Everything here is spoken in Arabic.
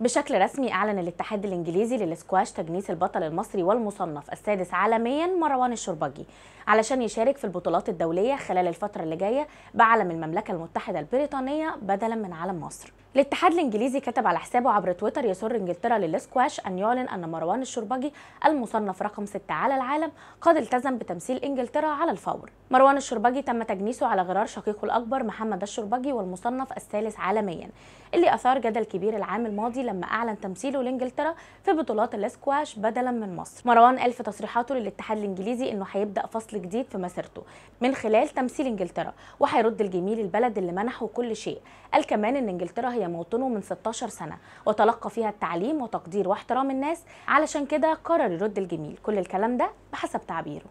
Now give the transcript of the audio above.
بشكل رسمي أعلن الاتحاد الإنجليزي للسكواش تجنيس البطل المصري والمصنف السادس عالميا مروان الشربجي علشان يشارك في البطولات الدولية خلال الفترة اللي جاية بعلم المملكة المتحدة البريطانية بدلا من علم مصر الاتحاد الإنجليزي كتب على حسابه عبر تويتر يسر إنجلترا للسكواش أن يعلن أن مروان الشربجي المصنف رقم 6 على العالم قد التزم بتمثيل إنجلترا على الفور مروان الشربجي تم تجنيسه على غرار شقيقه الأكبر محمد الشربجي والمصنف الثالث عالميا اللي أثار جدل كبير العام الماضي لما اعلن تمثيله لانجلترا في بطولات الاسكواش بدلا من مصر مروان قال في تصريحاته للاتحاد الانجليزي انه هيبدا فصل جديد في مسيرته من خلال تمثيل انجلترا وهيرد الجميل البلد اللي منحه كل شيء قال كمان ان انجلترا هي موطنه من 16 سنه وتلقى فيها التعليم وتقدير واحترام الناس علشان كده قرر يرد الجميل كل الكلام ده بحسب تعبيره